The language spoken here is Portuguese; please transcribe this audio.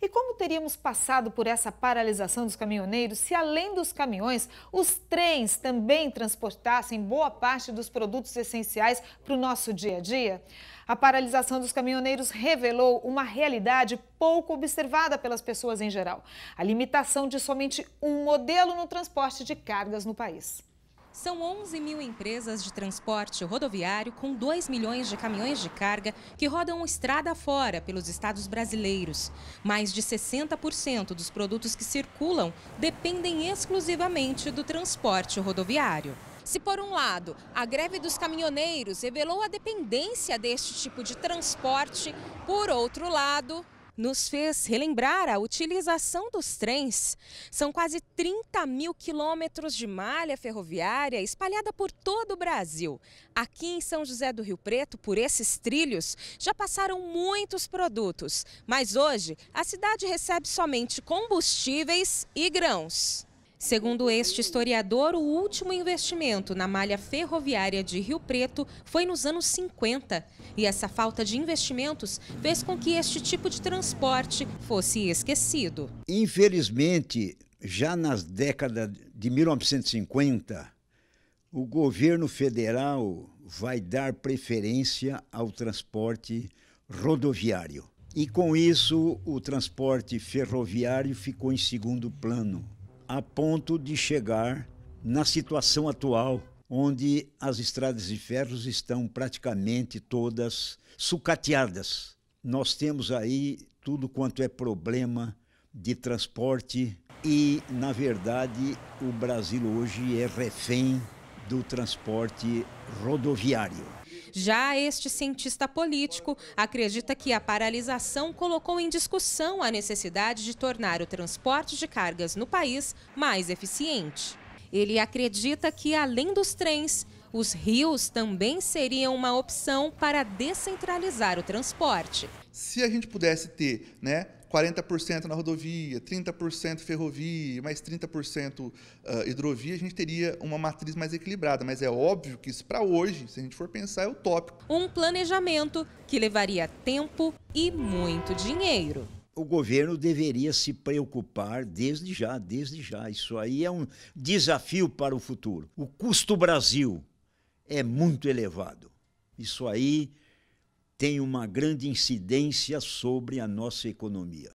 E como teríamos passado por essa paralisação dos caminhoneiros se, além dos caminhões, os trens também transportassem boa parte dos produtos essenciais para o nosso dia a dia? A paralisação dos caminhoneiros revelou uma realidade pouco observada pelas pessoas em geral: a limitação de somente um modelo no transporte de cargas no país. São 11 mil empresas de transporte rodoviário com 2 milhões de caminhões de carga que rodam estrada fora pelos estados brasileiros. Mais de 60% dos produtos que circulam dependem exclusivamente do transporte rodoviário. Se, por um lado, a greve dos caminhoneiros revelou a dependência deste tipo de transporte, por outro lado, nos fez relembrar a utilização dos trens. São quase 30 mil quilômetros de malha ferroviária espalhada por todo o Brasil. Aqui em São José do Rio Preto, por esses trilhos, já passaram muitos produtos, mas hoje a cidade recebe somente combustíveis e grãos. Segundo este historiador, o último investimento na malha ferroviária de Rio Preto foi nos anos 50. E essa falta de investimentos fez com que este tipo de transporte fosse esquecido. Infelizmente, já nas décadas de 1950, o governo federal vai dar preferência ao transporte rodoviário. E com isso, o transporte ferroviário ficou em segundo plano a ponto de chegar na situação atual, onde as estradas de ferros estão praticamente todas sucateadas. Nós temos aí tudo quanto é problema de transporte e, na verdade, o Brasil hoje é refém do transporte rodoviário. Já este cientista político acredita que a paralisação colocou em discussão a necessidade de tornar o transporte de cargas no país mais eficiente. Ele acredita que, além dos trens, os rios também seriam uma opção para descentralizar o transporte. Se a gente pudesse ter, né, 40% na rodovia, 30% ferrovia, mais 30% ah, hidrovia, a gente teria uma matriz mais equilibrada. Mas é óbvio que isso para hoje, se a gente for pensar, é utópico. Um planejamento que levaria tempo e muito dinheiro. O governo deveria se preocupar desde já, desde já. Isso aí é um desafio para o futuro. O custo Brasil é muito elevado. Isso aí tem uma grande incidência sobre a nossa economia.